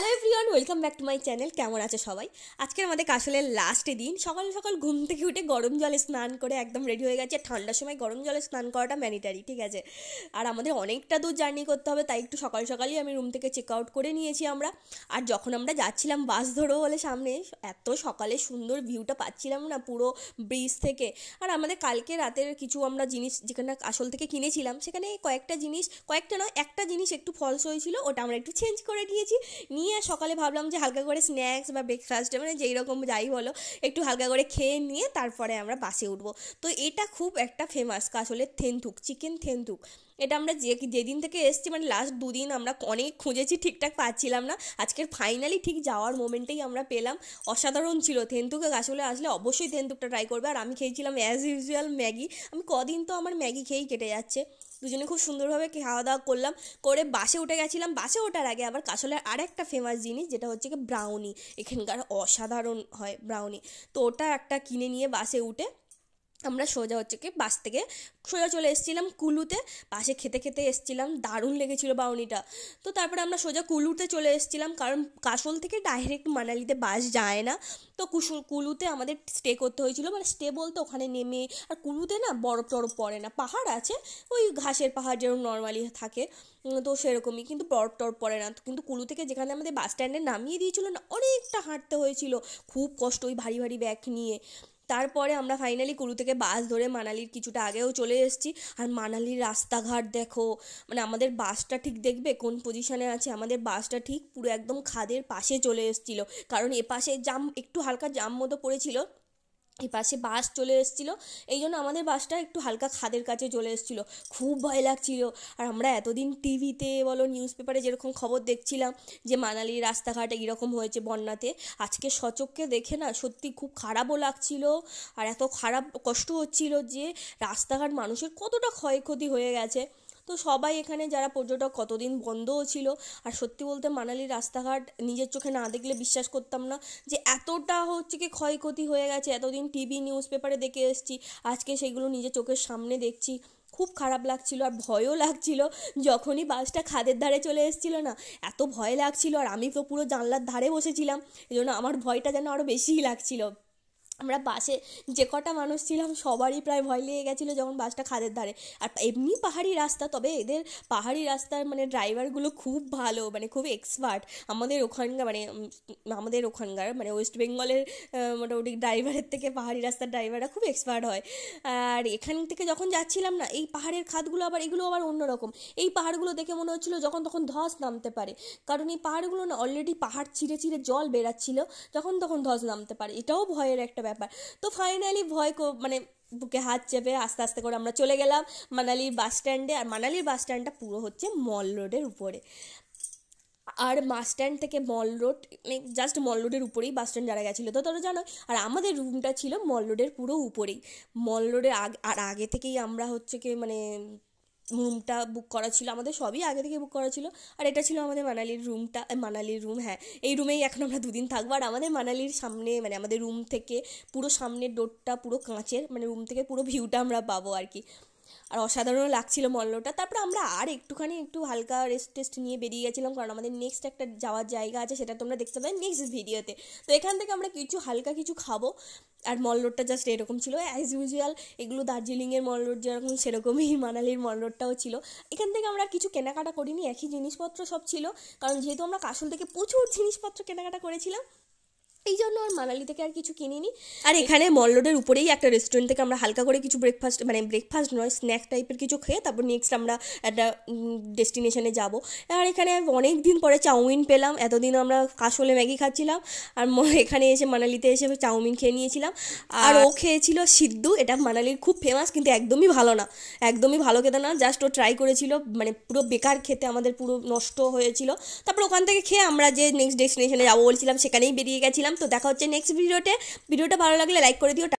hello everyone welcome back to my channel কেমন আছে সবাই আজকে আমাদের কাশলের লাস্টে দিন সকাল সকাল ঘুম থেকে উঠে গরম জলে স্নান করে একদম রেডি হয়ে গেছে ঠান্ডার সময় গরম জলে স্নান করাটা ম্যানিটারি ঠিক আছে আর আমাদের অনেকটা দূর জার্নি করতে হবে তাই একটু সকাল সকালই আমি রুম থেকে চেক আউট করে নিয়েছি আমরা আর যখন আমরা যাচ্ছিলাম বাস ধরো বলে সামনে এত সকালে সুন্দর ভিউটা পাচ্ছিলাম না পুরো ব্রিজ থেকে আর আমাদের কালকে রাতের কিছু আমরা জিনিস যেখানে আসল থেকে কিনেছিলাম সেখানে কয়েকটা জিনিস কয়েকটা নয় একটা জিনিস একটু ফলস হয়েছিল ওটা আমরা একটু চেঞ্জ করে নিয়েছি নিয়ে নিয়ে আর সকালে ভাবলাম যে হালকা করে স্ন্যাক্স বা ব্রেকফাস্ট মানে যেই রকম যাই বলো একটু হালকা করে খেয়ে নিয়ে তারপরে আমরা বাসে উঠবো তো এটা খুব একটা ফেমাস কাঁচলের থেনথুক চিকেন থেনথুক এটা আমরা যে যেদিন থেকে এসছি মানে লাস্ট দুদিন আমরা অনেক খুঁজেছি ঠিকঠাক পাচ্ছিলাম না আজকের ফাইনালি ঠিক যাওয়ার মোমেন্টেই আমরা পেলাম অসাধারণ ছিল তেন্তুকে গাছগুলো আসলে অবশ্যই তেন্তুকটা ট্রাই করবে আর আমি খেয়েছিলাম অ্যাজ ইউজুয়াল ম্যাগি আমি কদিন তো আমার ম্যাগি খেয়েই কেটে যাচ্ছে দুজনে খুব সুন্দরভাবে খাওয়া দাওয়া করলাম করে বাসে উঠে গেছিলাম বাসে ওঠার আগে আবার কাঁচলের আর একটা ফেমাস জিনিস যেটা হচ্ছে কি ব্রাউনি এখানকার অসাধারণ হয় ব্রাউনি তো ওটা একটা কিনে নিয়ে বাসে উঠে আমরা সোজা হচ্ছে কি বাস থেকে সোজা চলে এসেছিলাম কুলুতে পাশে খেতে খেতে এসেছিলাম দারুণ লেগেছিল বাউনিটা তো তারপরে আমরা সোজা কুলুতে চলে এসেছিলাম কারণ কাসল থেকে ডাইরেক্ট মানালিতে বাস যায় না তো কুসুল কুলুতে আমাদের স্টে করতে হয়েছিল মানে স্টে বলতে ওখানে নেমে আর কুলুতে না বরফ টরফ পড়ে না পাহাড় আছে ওই ঘাসের পাহাড় যেরকম নর্মালি থাকে তো সেরকমই কিন্তু বরফ টরফ পড়ে না কিন্তু কুলু থেকে যেখানে আমাদের বাস স্ট্যান্ডে নামিয়ে দিয়েছিল না অনেকটা হাঁটতে হয়েছিল খুব কষ্ট ওই ভারী ভারী ব্যাগ নিয়ে তারপরে আমরা ফাইনালি কুরু থেকে বাস ধরে মানালির কিছুটা আগেও চলে এসেছি আর মানালির রাস্তাঘাট দেখো মানে আমাদের বাসটা ঠিক দেখবে কোন পজিশনে আছে আমাদের বাসটা ঠিক পুরো একদম খাদের পাশে চলে এসেছিলো কারণ এপাশে জাম একটু হালকা জাম মতো পড়েছিল পাশে বাস চলে এসেছিলো এই জন্য আমাদের বাসটা একটু হালকা খাদের কাছে চলে এসেছিলো খুব ভয় লাগছিল আর আমরা এতদিন টিভিতে বলো নিউজ পেপারে যেরকম খবর দেখছিলাম যে মানালির রাস্তাঘাট এরকম হয়েছে বন্যাতে আজকে সচককে দেখে না সত্যি খুব খারাপও লাগছিল আর এত খারাপ কষ্ট হচ্ছিল যে রাস্তাঘাট মানুষের কতটা ক্ষয়ক্ষতি হয়ে গেছে তো সবাই এখানে যারা পর্যটক কতদিন বন্ধও ছিল আর সত্যি বলতে মানালির রাস্তাঘাট নিজের চোখে না দেখলে বিশ্বাস করতাম না যে এতটা হচ্ছে কি ক্ষয়ক্ষতি হয়ে গেছে এতদিন টিভি নিউজ পেপারে দেখে এসেছি আজকে সেগুলো নিজের চোখের সামনে দেখছি খুব খারাপ লাগছিল আর ভয়ও লাগছিল যখনই বাসটা খাদের ধারে চলে এসেছিল না এত ভয় লাগছিল আর আমি তো পুরো জানলার ধারে বসেছিলাম এই জন্য আমার ভয়টা যেন আরও বেশিই লাগছিল আমরা বাসে যে কটা মানুষ ছিলাম সবারই প্রায় ভয় লেগে গেছিলো যখন বাসটা খাদের ধারে আর এমনি পাহাড়ি রাস্তা তবে এদের পাহাড়ি রাস্তার মানে ড্রাইভারগুলো খুব ভালো মানে খুব এক্সপার্ট আমাদের ওখানকার মানে আমাদের ওখানকার মানে ওয়েস্ট বেঙ্গলের মোটামুটি ড্রাইভারের থেকে পাহাড়ি রাস্তার ড্রাইভাররা খুব এক্সপার্ট হয় আর এখান থেকে যখন যাচ্ছিলাম না এই পাহাড়ের খাদগুলো আবার এগুলো আবার অন্যরকম এই পাহাড়গুলো দেখে মনে হচ্ছিলো যখন তখন ধস নামতে পারে কারণ এই পাহাড়গুলো না অলরেডি পাহাড় চিরে চিরে জল বেরাচ্ছিল যখন তখন ধস নামতে পারে এটাও ভয়ের একটা ব্যাপার তো ফাইনালি ভয় মানে বুকে হাত চেপে আস্তে আস্তে করে আমরা চলে গেলাম মানালির বাস স্ট্যান্ডে আর মানালির বাস স্ট্যান্ডটা পুরো হচ্ছে মল রোডের উপরে আর বাস স্ট্যান্ড থেকে মল রোড মানে জাস্ট মল রোডের উপরেই বাস স্ট্যান্ড যারা গেছিলো তো তোরা জানো আর আমাদের রুমটা ছিল মল রোডের পুরো উপরেই মল রোডের আগে আর আগে থেকেই আমরা হচ্ছে কি মানে রুমটা বুক করা ছিল আমাদের সবই আগে থেকে বুক করা ছিল আর এটা ছিল আমাদের মানালির রুমটা মানালির রুম হ্যাঁ এই রুমেই এখন আমরা দুদিন থাকবো আর আমাদের মানালির সামনে মানে আমাদের রুম থেকে পুরো সামনের ডোরটা পুরো কাঁচের মানে রুম থেকে পুরো ভিউটা আমরা পাবো আর কি আর অসাধারণ লাগছিল মল্লটা তারপর আমরা আর একটুখানি একটু হালকা রেস্ট টেস্ট নিয়ে বেরিয়ে গেছিলাম কারণ আমাদের নেক্সট একটা যাওয়ার জায়গা আছে সেটা তোমরা দেখতে পাবে নেক্সট ভিডিওতে তো এখান থেকে আমরা কিছু হালকা কিছু খাবো আর মল রোডটা জাস্ট এরকম ছিল অ্যাজ ইউজুয়াল এগুলো দার্জিলিংয়ের মল রোড যেরকম সেরকমই মানালির মল রোডটাও ছিল এখান থেকে আমরা কিছু কেনাকাটা করিনি একই জিনিসপত্র সব ছিল কারণ যেহেতু আমরা কাশুল থেকে প্রচুর জিনিসপত্র কেনাকাটা করেছিলাম এই জন্য আর মানালি থেকে আর কিছু কিনিনি আর এখানে মল রোডের উপরেই একটা রেস্টুরেন্ট থেকে আমরা হালকা করে কিছু ব্রেকফাস্ট মানে ব্রেকফাস্ট নয় স্ন্যাক টাইপের কিছু খেয়ে তারপর নেক্সট আমরা একটা ডেস্টিনেশনে যাব আর এখানে অনেক দিন পরে চাউমিন পেলাম এতদিন আমরা কাশলে ম্যাগি খাচ্ছিলাম আর এখানে এসে মানালিতে এসে চাউমিন খেয়ে নিয়েছিলাম আর ও খেয়েছিল সিদ্ধু এটা মানালির খুব ফেমাস কিন্তু একদমই ভালো না একদমই ভালো খেতে না জাস্ট ও ট্রাই করেছিল মানে পুরো বেকার খেতে আমাদের পুরো নষ্ট হয়েছিল তারপর ওখান থেকে খেয়ে আমরা যে নেক্সট ডেস্টিনেশনে যাবো বলছিলাম সেখানেই বেরিয়ে গেছিলাম তো দেখা হচ্ছে নেক্সট ভিডিওতে ভিডিওটা ভালো লাগলে লাইক করে দিও